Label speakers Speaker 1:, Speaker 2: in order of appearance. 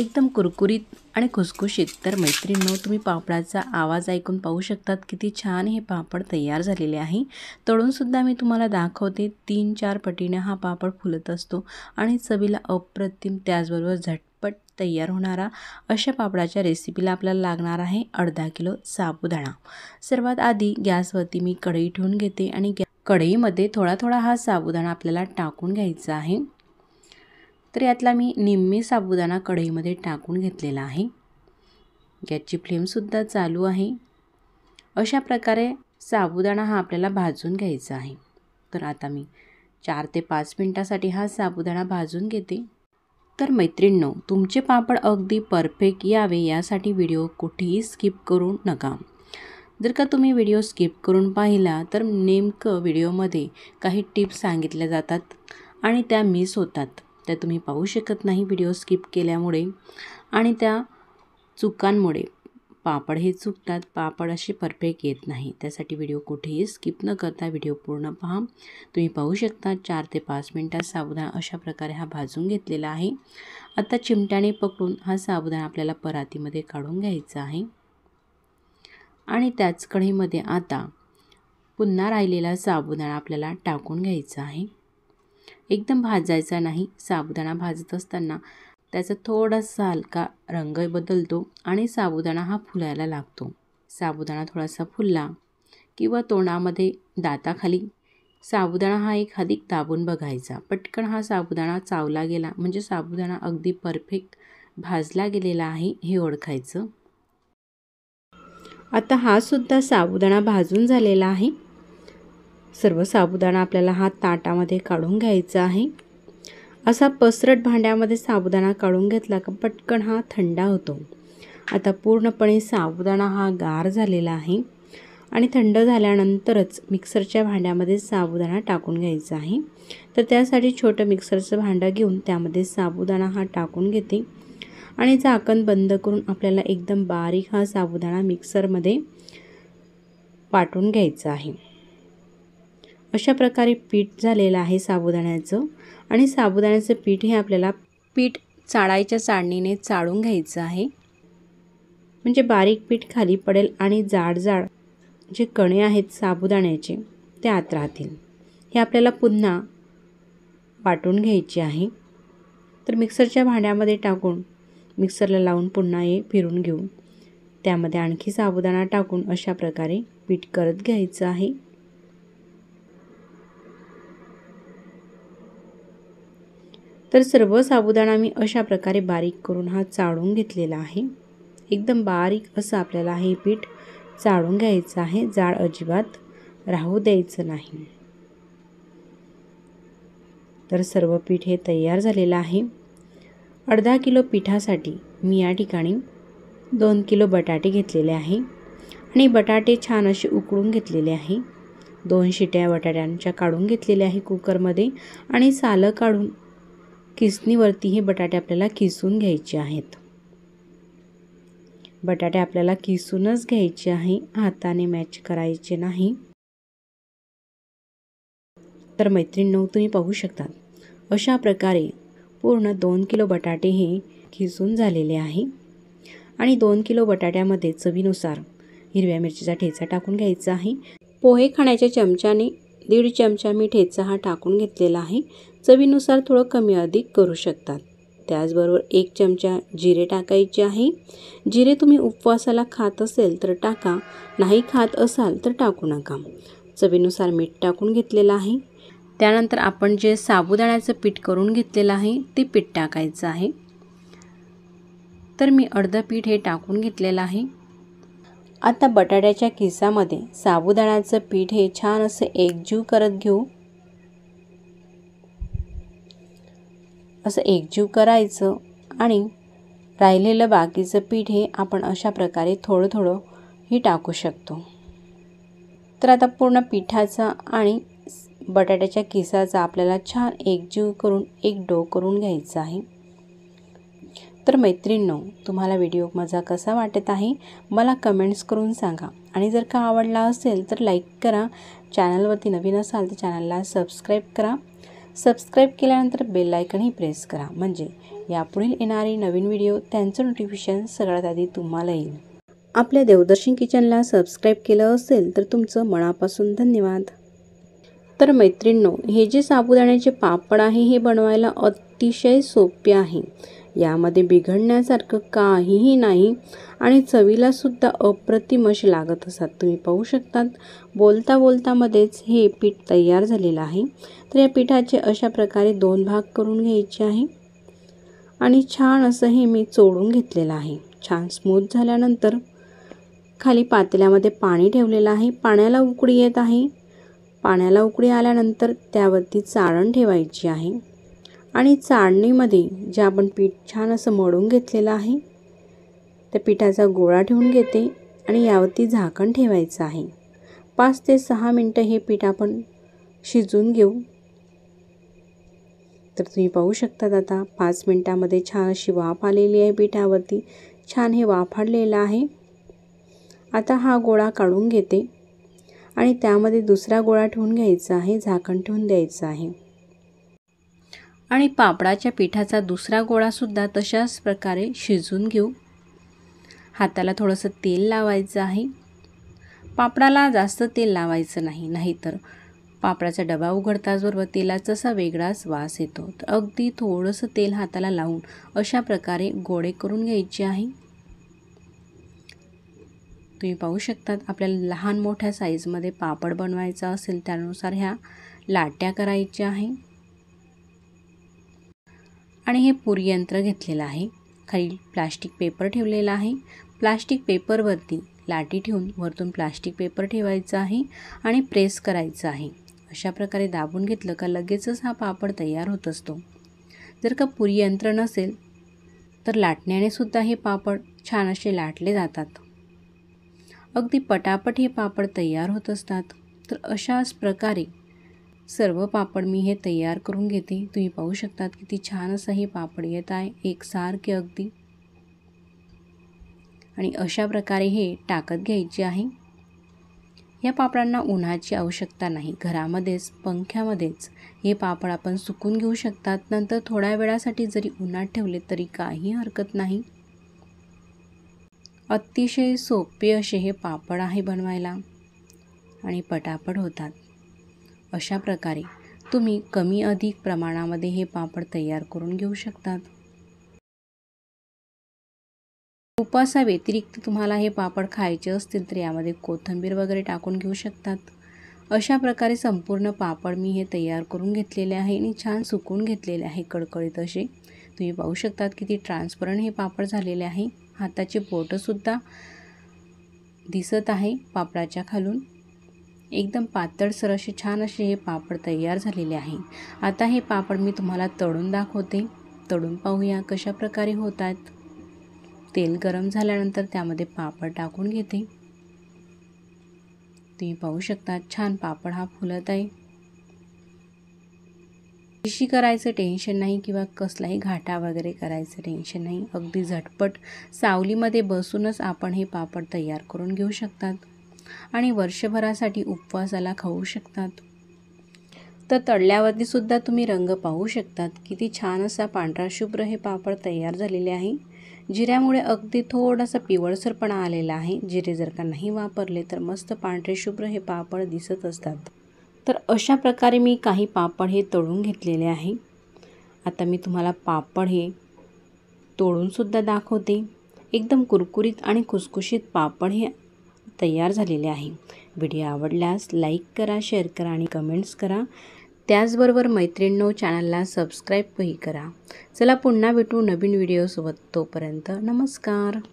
Speaker 1: एकदम कुरकुरीत आणि खुसखुशीत तर मैत्रिणीनो तुम्ही पापडाचा आवाज ऐकून पाहू शकतात किती छान हे पापड तयार झालेले आहे तळूनसुद्धा मी तुम्हाला दाखवते तीन चार पटीने हा पापड फुलत असतो आणि चवीला अप्रतिम त्याचबरोबर झटपट तयार होणारा अशा पापडाच्या रेसिपीला आपल्याला लागणार आहे अर्धा किलो साबुदाणा सर्वात आधी गॅसवरती मी कढई ठेवून घेते आणि गॅ कढईमध्ये थोडा थोडा हा साबुदाणा आपल्याला टाकून घ्यायचा आहे तर यातला मी निम्मी साबुदाणा कढईमध्ये टाकून घेतलेला आहे गॅसची फ्लेमसुद्धा चालू आहे अशा प्रकारे साबुदाणा हा आपल्याला भाजून घ्यायचा आहे तर आता मी चार ते पाच मिनटासाठी हा साबुदाणा भाजून घेते तर मैत्रिणींनो तुमचे पापड अगदी परफेक्ट यावे यासाठी व्हिडिओ कुठेही स्किप करू नका जर का तुम्ही व्हिडिओ स्किप करून पाहिला तर नेमकं व्हिडिओमध्ये काही टिप्स सांगितल्या जातात आणि त्या मिस होतात त्या तुम्ही पाहू शकत नाही व्हिडिओ स्किप केल्यामुळे आणि त्या चुकांमुळे पापड हे चुकतात पापड असे परफेक्ट येत नाही त्यासाठी व्हिडिओ कुठेही स्किप न करता व्हिडिओ पूर्ण पहा तुम्ही पाहू शकता चार ते पाच मिनटात साबुदाणा अशा प्रकारे हा भाजून घेतलेला आहे आता चिमट्याने पकडून हा साबुदाणा आपल्याला परातीमध्ये काढून घ्यायचा आहे आणि त्याच कढईमध्ये आता पुन्हा राहिलेला साबुदाणा आपल्याला टाकून घ्यायचा आहे एकदम भाजायचा नाही साबुदाणा भाजत असताना त्याचा थोडासा हलका रंग बदलतो आणि साबुदाणा हा फुलायला लागतो साबुदाणा थोडासा फुलला किंवा तोंडामध्ये दाताखाली साबुदाणा हा एक अधिक दाबून बघायचा पटकन हा साबुदाणा चावला गेला म्हणजे साबुदाणा अगदी परफेक्ट भाजला गेलेला आहे हे ओळखायचं आता हा सुद्धा साबुदाणा भाजून झालेला आहे सर्व साबुदाणा आपल्याला हा ताटामध्ये काढून घ्यायचा आहे असा पसरट भांड्यामध्ये साबुदाणा काढून घेतला का पटकन हा थंडा होतो आता पूर्णपणे साबुदाणा हा गार झालेला आहे आणि थंड झाल्यानंतरच मिक्सरच्या भांड्यामध्ये साबुदाणा टाकून घ्यायचा आहे तर त्यासाठी छोटं मिक्सरचं भांडं घेऊन त्यामध्ये साबुदाणा हा टाकून घेते आणि झाकण बंद करून आपल्याला एकदम बारीक हा साबुदाणा मिक्सरमध्ये वाटून घ्यायचा आहे अशा प्रकारे पीठ झालेलं आहे साबुदाण्याचं आणि साबुदाण्याचं पीठ हे आपल्याला पीठ चाळायच्या चाळणीने चाळून घ्यायचं आहे म्हणजे बारीक पीठ खाली पडेल आणि जाड जाड जे कणे आहेत साबुदाण्याचे ते आत राहतील हे आपल्याला पुन्हा वाटून घ्यायचे आहे तर मिक्सरच्या भांड्यामध्ये टाकून मिक्सरला लावून पुन्हा हे फिरून घेऊ त्यामध्ये आणखी साबुदाणा टाकून अशा प्रकारे पीठ करत घ्यायचं आहे तर सर्व साबुदाणा मी अशा प्रकारे बारीक करून हा चाळून घेतलेला आहे एकदम बारीक असं आपल्याला हे पीठ चाळून घ्यायचं आहे जाड अजिबात राहू द्यायचं नाही तर सर्व पीठ हे तयार झालेलं आहे अर्धा किलो पिठासाठी मी या ठिकाणी दोन किलो बटाटे घेतलेले आहे आणि बटाटे छान असे उकळून घेतलेले आहे दोन शिट्या बटाट्यांच्या काढून घेतलेल्या आहे कुकरमध्ये आणि सालं काढून किसणीवरती हे बटाटे आपल्याला किसून घ्यायचे आहेत बटाटे आपल्याला किसूनच घ्यायचे आहे हाताने मॅच करायचे नाही तर मैत्रीण तुम्ही पाहू शकता अशा प्रकारे पूर्ण दोन किलो बटाटे हे किसून झालेले आहे आणि दोन किलो बटाट्यामध्ये चवीनुसार हिरव्या मिरचीचा ठेचा टाकून घ्यायचा आहे पोहे खाण्याच्या चमच्याने दीड चमचा मी ठेचा हा टाकून घेतलेला आहे चवीनुसार थोडं कमी अधिक करू शकतात त्याचबरोबर एक चमचा जिरे टाकायचे आहे जिरे तुम्ही उपवासाला खात असेल तर टाका नाही खात असाल तर टाकू नका चवीनुसार मीठ टाकून घेतलेलं आहे त्यानंतर आपण जे साबुदाण्याचं पीठ करून घेतलेलं आहे ते पीठ टाकायचं आहे तर मी अर्धं पीठ हे टाकून घेतलेलं आहे आता बटाट्याच्या किसामध्ये साबुदाण्याचं पीठ हे छान असं एकजीव करत घेऊ असं एकजीव करायचं आणि राहिलेलं बाकीचं पीठ हे आपण अशा प्रकारे थोडं थोडं ही टाकू शकतो तर आता पूर्ण पिठाचा आणि बटाट्याच्या किसाचा आपल्याला छान एकजीव करून एक डो करून घ्यायचा आहे तर मैत्रिणींनो तुम्हाला व्हिडिओ माझा कसा वाटत आहे मला कमेंट्स करून सांगा आणि जर का आवडला असेल तर लाईक करा चॅनलवरती नवीन असाल तर चॅनलला सबस्क्राईब करा सबस्क्राईब केल्यानंतर बेल प्रेस करा म्हणजे यापुढील येणारे नवीन व्हिडिओ त्यांचं नोटिफिकेशन सगळ्यात आधी तुम्हाला येईल आपल्या देवदर्शन किचनला सबस्क्राईब केलं असेल तर तुमचं मनापासून धन्यवाद तर मैत्रिणींनो हे जे साबुदाण्याचे पापड आहे हे बनवायला अतिशय सोपे आहे यामध्ये बिघडण्यासारखं काहीही नाही आणि चवीला सुद्धा अप्रतिम अशी लागत असतात तुम्ही पाहू शकतात बोलता बोलतामध्येच हे पीठ तयार झालेलं आहे तर या पिठाचे अशा प्रकारे दोन भाग करून घ्यायचे आहे आणि छान असं हे मी चोडून घेतलेलं आहे छान स्मूथ झाल्यानंतर खाली पातेल्यामध्ये पाणी ठेवलेलं आहे पाण्याला उकडी येत आहे पाण्याला उकडी आल्यानंतर त्यावरती चाळण ठेवायची आहे आणि चाळणीमध्ये जे आपण पीठ छान असं मळून घेतलेलं आहे त्या पिठाचा गोळा ठेवून घेते आणि यावरती झाकण ठेवायचं आहे पाच ते सहा मिनटं हे पीठ आपण शिजून घेऊ तर तुम्ही पाहू शकतात आता पाच मिनटामध्ये छान अशी वाफ आलेली आहे पिठावरती छान हे वाफाडलेलं आहे आता हा गोळा काढून घेते आणि त्यामध्ये दुसरा गोळा ठेवून घ्यायचा आहे झाकण ठेवून द्यायचं आहे आणि पापडाच्या पिठाचा दुसरा गोळासुद्धा तशाच प्रकारे शिजून घेऊ हाताला थोडंसं तेल लावायचं आहे पापडाला जास्त तेल लावायचं नाही नाहीतर पापडाचा डबा उघडताचबरोबर तेलाचा असा वेगळाच वास येतो तर अगदी थोडंसं तेल हाताला लावून अशा प्रकारे गोळे करून घ्यायचे आहे तुम्ही पाहू शकतात आपल्याला लहान मोठ्या साईजमध्ये पापड बनवायचा असेल त्यानुसार ह्या लाट्या करायच्या आहे आणि हे पुरी यंत्र घेतलेलं आहे खाली प्लास्टिक पेपर ठेवलेला आहे प्लास्टिक पेपरवरती लाटी ठेवून वरतून प्लास्टिक पेपर ठेवायचं आहे आणि प्रेस करायचं आहे अशा प्रकारे दाबून घेतलं का लगेचच हा पापड तयार होत असतो जर का पुरी यंत्र नसेल तर लाटण्याने सुद्धा हे पापड छान असे लाटले जातात अगदी पटापट हे पापड तयार होत असतात तर अशाच प्रकारे सर्व पापड मी हे तयार करून घेते तुम्ही पाहू शकतात किती छान असं हे पापड येत आहे एकसारखे अगदी आणि अशा प्रकारे हे टाकत घ्यायचे आहे या पापडांना उन्हाची आवश्यकता नाही घरामध्येच पंख्यामध्येच हे पापड आपण सुकून घेऊ शकतात नंतर थोड्या वेळासाठी जरी उन्हात ठेवले तरी काही हरकत नाही अतिशय सोपे असे हे पापड आहे बनवायला आणि पटापट होतात अशा प्रकारे तुम्ही कमी अधिक प्रमाणामध्ये हे पापड तयार करून घेऊ शकतात उपासाव्यतिरिक्त तुम्हाला हे पापड खायचे असतील तर यामध्ये कोथिंबीर वगैरे टाकून घेऊ शकतात अशा प्रकारे संपूर्ण पापड मी हे तयार करून घेतलेले आहे आणि छान सुकून घेतलेले आहे कडकडीत असे तुम्ही पाहू शकतात किती ट्रान्सपरंट हे पापड झालेले आहे हाताचे पोटसुद्धा दिसत आहे पापडाच्या खालून एकदम पातळसर असे छान असे हे पापड तयार झालेले आहे आता हे पापड मी तुम्हाला तळून दाखवते तळून पाहूया कशा प्रकारे होतात तेल गरम झाल्यानंतर त्यामध्ये पापड टाकून घेते तुम्ही पाहू शकता छान पापड हा फुलत आहे कशी करायचं टेन्शन नाही किंवा कसलाही घाटा वगैरे करायचं टेन्शन नाही अगदी झटपट सावलीमध्ये बसूनच आपण हे पापड तयार करून घेऊ शकतात आणि वर्षभरासाठी उपवासाला खाऊ शकतात तर तळल्यावरती सुद्धा तुम्ही रंग पाहू शकतात किती छान असा पांढरा शुभ्र हे पापड तयार झालेले आहे जिऱ्यामुळे अगदी थोडासा पिवळसरपणा आलेला आहे जिरे जर का नाही वापरले तर मस्त पांढरे शुभ्र हे पापड दिसत असतात तर अशा प्रकारे मी काही पापड हे तळून घेतलेले आहे आता मी तुम्हाला पापड हे तोडूनसुद्धा दाखवते एकदम कुरकुरीत आणि खुसखुशीत पापड हे तयार झालेले आहे व्हिडिओ आवडल्यास लाईक करा शेअर करा आणि कमेंट्स करा त्याचबरोबर मैत्रिणींनो चॅनलला सबस्क्राईबही करा चला पुन्हा भेटू नवीन व्हिडिओसोबत तोपर्यंत नमस्कार